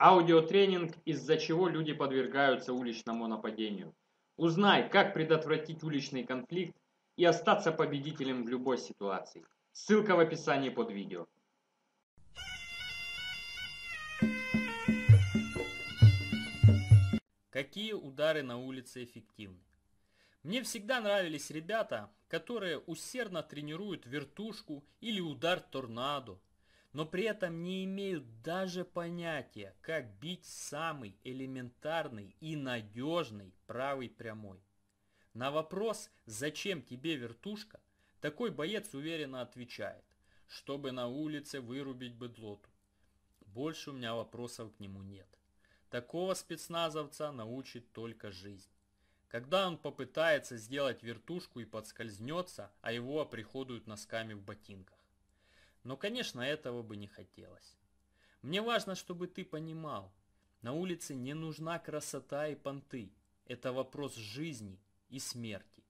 Аудиотренинг, из-за чего люди подвергаются уличному нападению. Узнай, как предотвратить уличный конфликт и остаться победителем в любой ситуации. Ссылка в описании под видео. Какие удары на улице эффективны? Мне всегда нравились ребята, которые усердно тренируют вертушку или удар торнадо – но при этом не имеют даже понятия, как бить самый элементарный и надежный правый прямой. На вопрос «Зачем тебе вертушка?» такой боец уверенно отвечает, чтобы на улице вырубить быдлоту. Больше у меня вопросов к нему нет. Такого спецназовца научит только жизнь. Когда он попытается сделать вертушку и подскользнется, а его оприходуют носками в ботинках. Но, конечно, этого бы не хотелось. Мне важно, чтобы ты понимал, на улице не нужна красота и понты. Это вопрос жизни и смерти.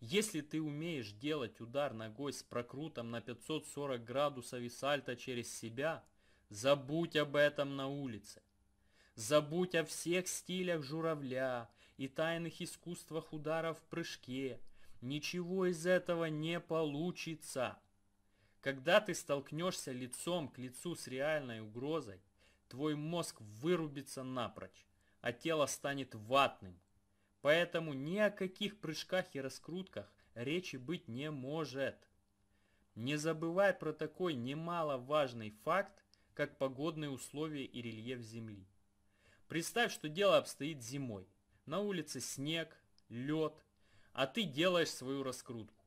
Если ты умеешь делать удар ногой с прокрутом на 540 градусов и сальто через себя, забудь об этом на улице. Забудь о всех стилях журавля и тайных искусствах удара в прыжке. Ничего из этого не получится. Когда ты столкнешься лицом к лицу с реальной угрозой, твой мозг вырубится напрочь, а тело станет ватным. Поэтому ни о каких прыжках и раскрутках речи быть не может. Не забывай про такой немаловажный факт, как погодные условия и рельеф Земли. Представь, что дело обстоит зимой. На улице снег, лед, а ты делаешь свою раскрутку.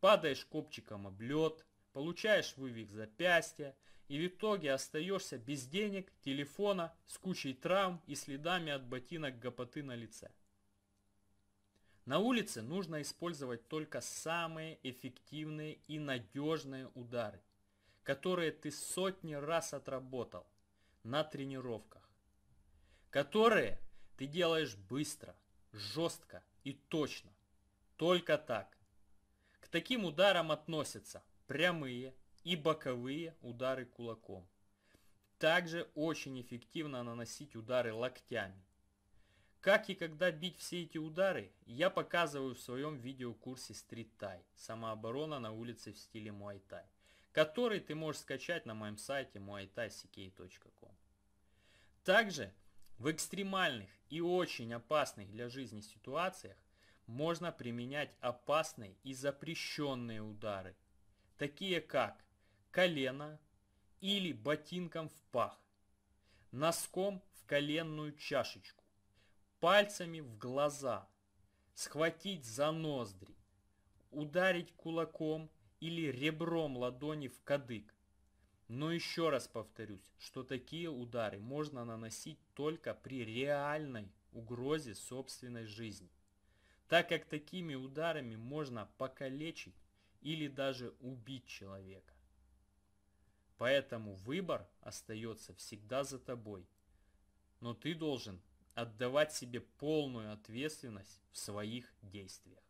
Падаешь копчиком об лед, получаешь вывих запястья и в итоге остаешься без денег, телефона, с кучей травм и следами от ботинок гопоты на лице. На улице нужно использовать только самые эффективные и надежные удары, которые ты сотни раз отработал на тренировках, которые ты делаешь быстро, жестко и точно. Только так. К таким ударам относятся прямые и боковые удары кулаком. Также очень эффективно наносить удары локтями. Как и когда бить все эти удары, я показываю в своем видеокурсе Street Тай «Самооборона на улице в стиле Muay Thai, который ты можешь скачать на моем сайте muaytaickey.com. Также в экстремальных и очень опасных для жизни ситуациях можно применять опасные и запрещенные удары – такие как колено или ботинком в пах, носком в коленную чашечку, пальцами в глаза, схватить за ноздри, ударить кулаком или ребром ладони в кадык. Но еще раз повторюсь, что такие удары можно наносить только при реальной угрозе собственной жизни, так как такими ударами можно покалечить или даже убить человека. Поэтому выбор остается всегда за тобой, но ты должен отдавать себе полную ответственность в своих действиях.